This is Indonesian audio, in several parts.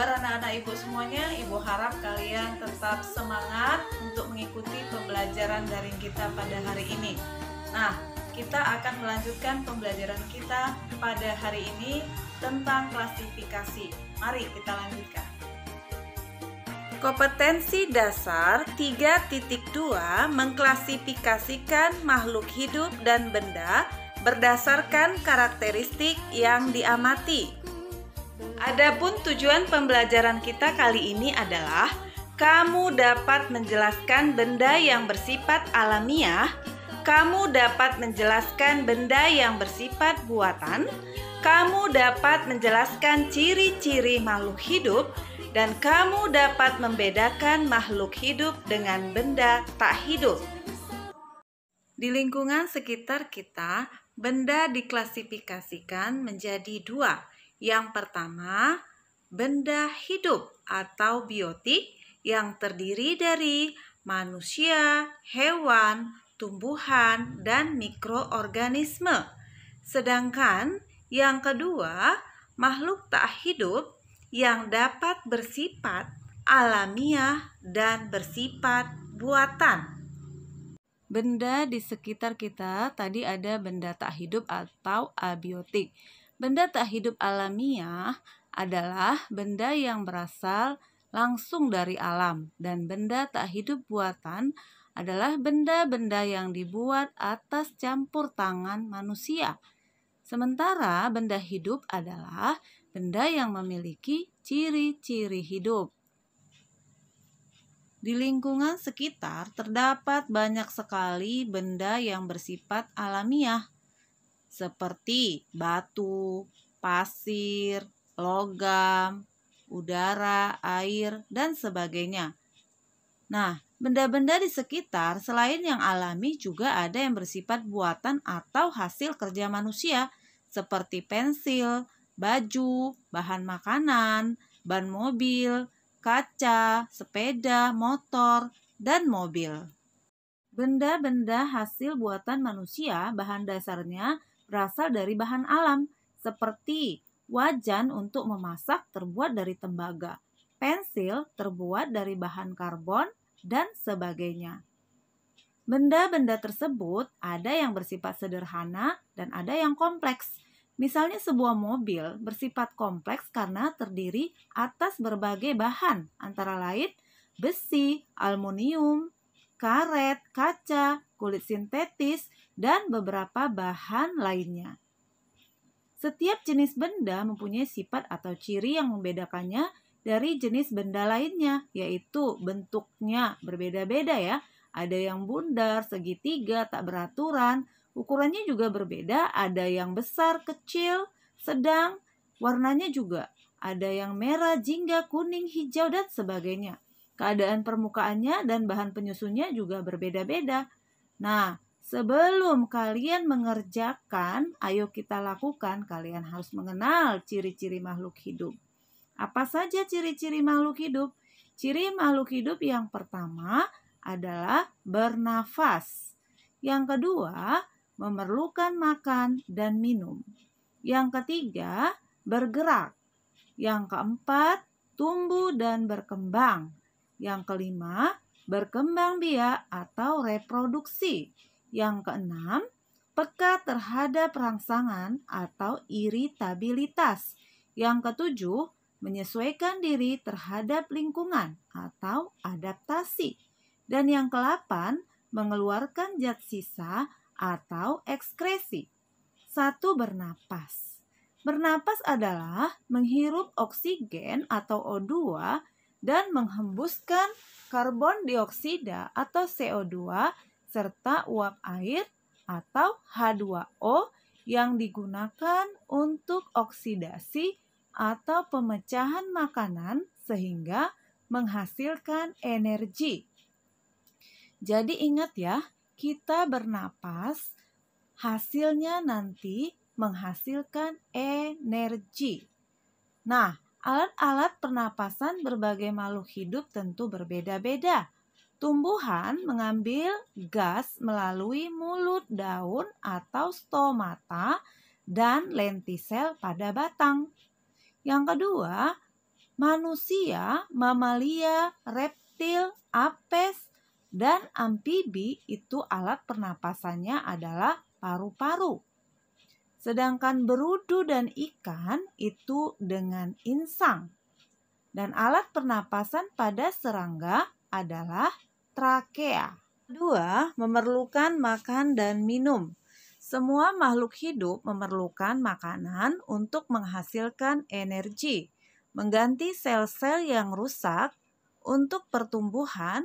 kabar anak-anak ibu semuanya? Ibu harap kalian tetap semangat untuk mengikuti pembelajaran daring kita pada hari ini. Nah, kita akan melanjutkan pembelajaran kita pada hari ini tentang klasifikasi. Mari kita lanjutkan. Kompetensi dasar 3.2 mengklasifikasikan makhluk hidup dan benda berdasarkan karakteristik yang diamati. Adapun tujuan pembelajaran kita kali ini adalah kamu dapat menjelaskan benda yang bersifat alamiah, kamu dapat menjelaskan benda yang bersifat buatan, kamu dapat menjelaskan ciri-ciri makhluk hidup, dan kamu dapat membedakan makhluk hidup dengan benda tak hidup. Di lingkungan sekitar kita, benda diklasifikasikan menjadi dua, yang pertama, benda hidup atau biotik yang terdiri dari manusia, hewan, tumbuhan, dan mikroorganisme. Sedangkan yang kedua, makhluk tak hidup yang dapat bersifat alamiah dan bersifat buatan benda di sekitar kita tadi ada benda tak hidup atau abiotik. Benda tak hidup alamiah adalah benda yang berasal langsung dari alam dan benda tak hidup buatan adalah benda-benda yang dibuat atas campur tangan manusia. Sementara benda hidup adalah benda yang memiliki ciri-ciri hidup. Di lingkungan sekitar terdapat banyak sekali benda yang bersifat alamiah seperti batu, pasir, logam, udara, air, dan sebagainya. Nah, benda-benda di sekitar selain yang alami juga ada yang bersifat buatan atau hasil kerja manusia seperti pensil, baju, bahan makanan, ban mobil, kaca, sepeda, motor, dan mobil. Benda-benda hasil buatan manusia bahan dasarnya berasal dari bahan alam seperti wajan untuk memasak terbuat dari tembaga, pensil terbuat dari bahan karbon, dan sebagainya. Benda-benda tersebut ada yang bersifat sederhana dan ada yang kompleks. Misalnya sebuah mobil bersifat kompleks karena terdiri atas berbagai bahan antara lain besi, aluminium, karet, kaca, kulit sintetis, dan beberapa bahan lainnya. Setiap jenis benda mempunyai sifat atau ciri yang membedakannya dari jenis benda lainnya, yaitu bentuknya berbeda-beda ya. Ada yang bundar, segitiga, tak beraturan, ukurannya juga berbeda, ada yang besar, kecil, sedang, warnanya juga. Ada yang merah, jingga, kuning, hijau, dan sebagainya. Keadaan permukaannya dan bahan penyusunnya juga berbeda-beda. Nah, Sebelum kalian mengerjakan, ayo kita lakukan. Kalian harus mengenal ciri-ciri makhluk hidup. Apa saja ciri-ciri makhluk hidup? Ciri makhluk hidup yang pertama adalah bernafas. Yang kedua, memerlukan makan dan minum. Yang ketiga, bergerak. Yang keempat, tumbuh dan berkembang. Yang kelima, berkembang biak atau reproduksi. Yang keenam, peka terhadap rangsangan atau iritabilitas. Yang ketujuh, menyesuaikan diri terhadap lingkungan atau adaptasi. Dan yang kelapan, mengeluarkan zat sisa atau ekskresi. Satu bernapas. Bernapas adalah menghirup oksigen atau O2 dan menghembuskan karbon dioksida atau CO2 serta uap air atau H2O yang digunakan untuk oksidasi atau pemecahan makanan sehingga menghasilkan energi. Jadi ingat ya, kita bernapas, hasilnya nanti menghasilkan energi. Nah, alat-alat pernapasan berbagai makhluk hidup tentu berbeda-beda Tumbuhan mengambil gas melalui mulut daun atau stomata dan lentisel pada batang. Yang kedua, manusia, mamalia, reptil, apes, dan amfibi itu alat pernapasannya adalah paru-paru. Sedangkan berudu dan ikan itu dengan insang. Dan alat pernapasan pada serangga adalah trakea. Ya? Dua, memerlukan makan dan minum. Semua makhluk hidup memerlukan makanan untuk menghasilkan energi, mengganti sel-sel yang rusak, untuk pertumbuhan,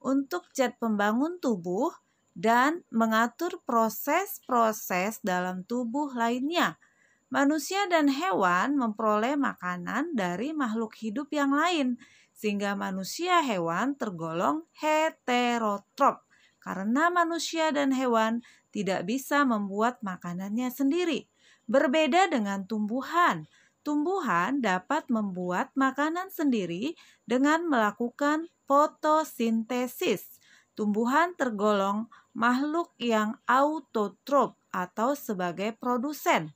untuk zat pembangun tubuh, dan mengatur proses-proses dalam tubuh lainnya. Manusia dan hewan memperoleh makanan dari makhluk hidup yang lain, sehingga manusia hewan tergolong heterotrop karena manusia dan hewan tidak bisa membuat makanannya sendiri. Berbeda dengan tumbuhan, tumbuhan dapat membuat makanan sendiri dengan melakukan fotosintesis. Tumbuhan tergolong makhluk yang autotrop atau sebagai produsen.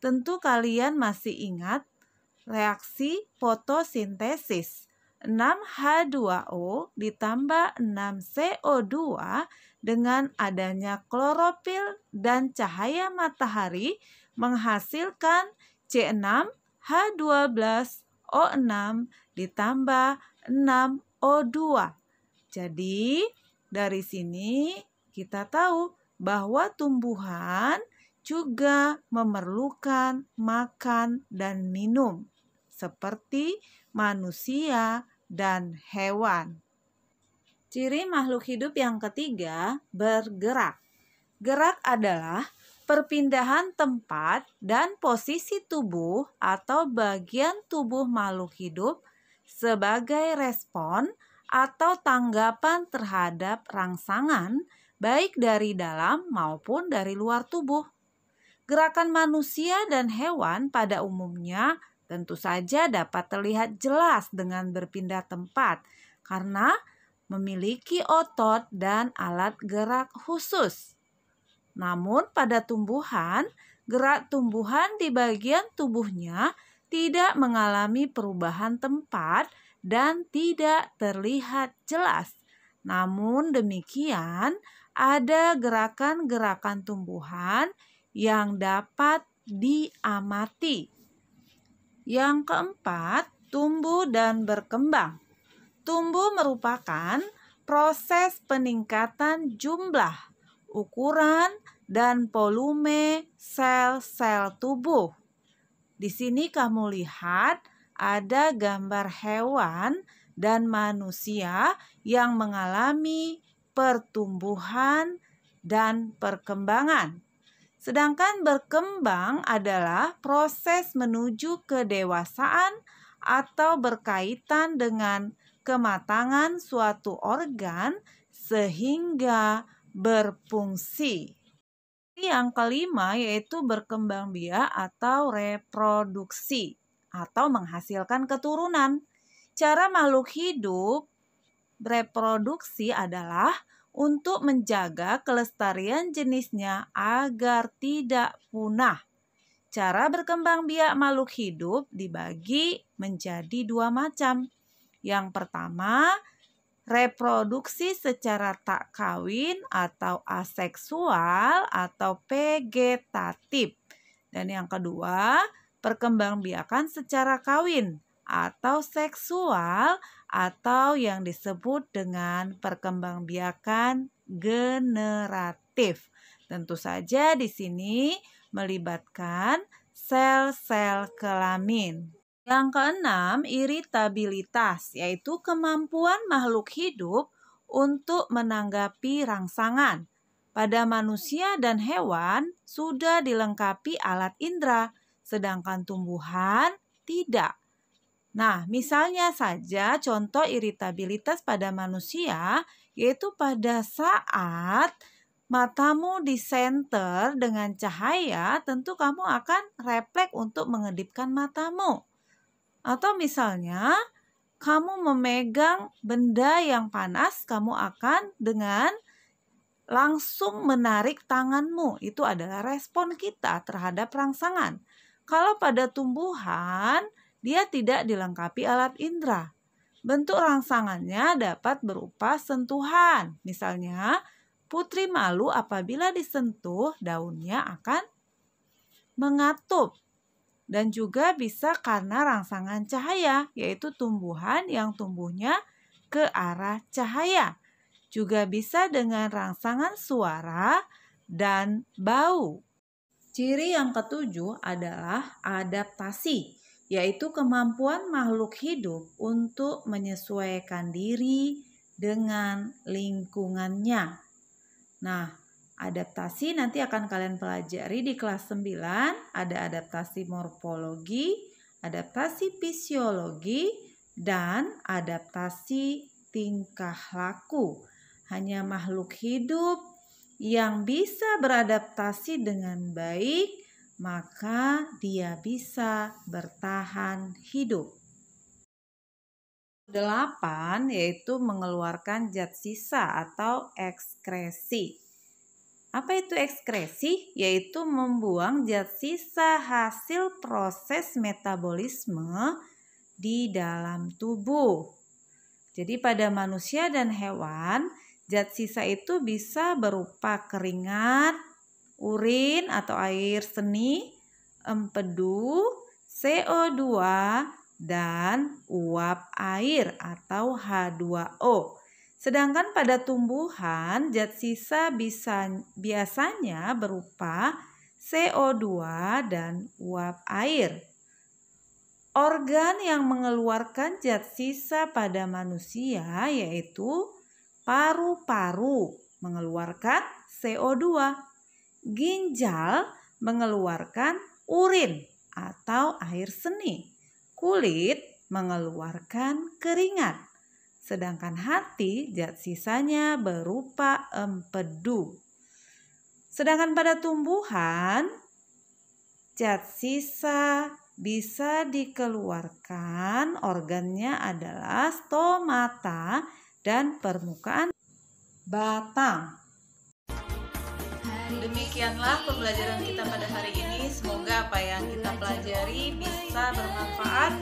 Tentu kalian masih ingat reaksi fotosintesis. 6H2O ditambah 6CO2 dengan adanya klorofil dan cahaya matahari menghasilkan C6H12O6 ditambah 6O2. Jadi, dari sini kita tahu bahwa tumbuhan juga memerlukan makan dan minum seperti manusia dan hewan. Ciri makhluk hidup yang ketiga bergerak. Gerak adalah perpindahan tempat dan posisi tubuh atau bagian tubuh makhluk hidup sebagai respon atau tanggapan terhadap rangsangan baik dari dalam maupun dari luar tubuh. Gerakan manusia dan hewan pada umumnya Tentu saja dapat terlihat jelas dengan berpindah tempat karena memiliki otot dan alat gerak khusus. Namun pada tumbuhan, gerak tumbuhan di bagian tubuhnya tidak mengalami perubahan tempat dan tidak terlihat jelas. Namun demikian, ada gerakan-gerakan tumbuhan yang dapat diamati. Yang keempat, tumbuh dan berkembang. Tumbuh merupakan proses peningkatan jumlah, ukuran, dan volume sel-sel tubuh. Di sini kamu lihat ada gambar hewan dan manusia yang mengalami pertumbuhan dan perkembangan. Sedangkan berkembang adalah proses menuju kedewasaan atau berkaitan dengan kematangan suatu organ sehingga berfungsi. Yang kelima yaitu berkembang biak atau reproduksi atau menghasilkan keturunan. Cara makhluk hidup reproduksi adalah untuk menjaga kelestarian jenisnya agar tidak punah. Cara berkembang biak makhluk hidup dibagi menjadi dua macam. Yang pertama, reproduksi secara tak kawin atau aseksual atau vegetatif. Dan yang kedua, perkembangbiakan secara kawin atau seksual atau yang disebut dengan perkembangbiakan generatif. Tentu saja di sini melibatkan sel-sel kelamin. Yang keenam, iritabilitas, yaitu kemampuan makhluk hidup untuk menanggapi rangsangan. Pada manusia dan hewan sudah dilengkapi alat indera, sedangkan tumbuhan tidak Nah, misalnya saja contoh iritabilitas pada manusia yaitu pada saat matamu disenter dengan cahaya, tentu kamu akan refleks untuk mengedipkan matamu. Atau misalnya kamu memegang benda yang panas, kamu akan dengan langsung menarik tanganmu. Itu adalah respon kita terhadap rangsangan. Kalau pada tumbuhan, dia tidak dilengkapi alat indera. Bentuk rangsangannya dapat berupa sentuhan. Misalnya, putri malu apabila disentuh daunnya akan mengatup dan juga bisa karena rangsangan cahaya, yaitu tumbuhan yang tumbuhnya ke arah cahaya. Juga bisa dengan rangsangan suara dan bau. Ciri yang ketujuh adalah adaptasi yaitu kemampuan makhluk hidup untuk menyesuaikan diri dengan lingkungannya. Nah, adaptasi nanti akan kalian pelajari di kelas 9, ada adaptasi morfologi, adaptasi fisiologi, dan adaptasi tingkah laku. Hanya makhluk hidup yang bisa beradaptasi dengan baik maka dia bisa bertahan hidup. Delapan yaitu mengeluarkan zat sisa atau ekskresi. Apa itu ekskresi? Yaitu membuang zat sisa hasil proses metabolisme di dalam tubuh. Jadi pada manusia dan hewan, zat sisa itu bisa berupa keringat, urin atau air seni, empedu, CO2, dan uap air atau H2O. Sedangkan pada tumbuhan zat sisa bisa biasanya berupa CO2 dan uap air. Organ yang mengeluarkan zat sisa pada manusia yaitu paru-paru mengeluarkan CO2 Ginjal mengeluarkan urin atau air seni. Kulit mengeluarkan keringat. Sedangkan hati zat sisanya berupa empedu. Sedangkan pada tumbuhan zat sisa bisa dikeluarkan organnya adalah stomata dan permukaan batang demikianlah pembelajaran kita pada hari ini. Semoga apa yang kita pelajari bisa bermanfaat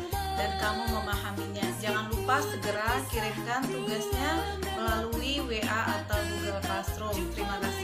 dan kamu memahaminya. Jangan lupa segera kirimkan tugasnya melalui WA atau Google Classroom. Terima kasih.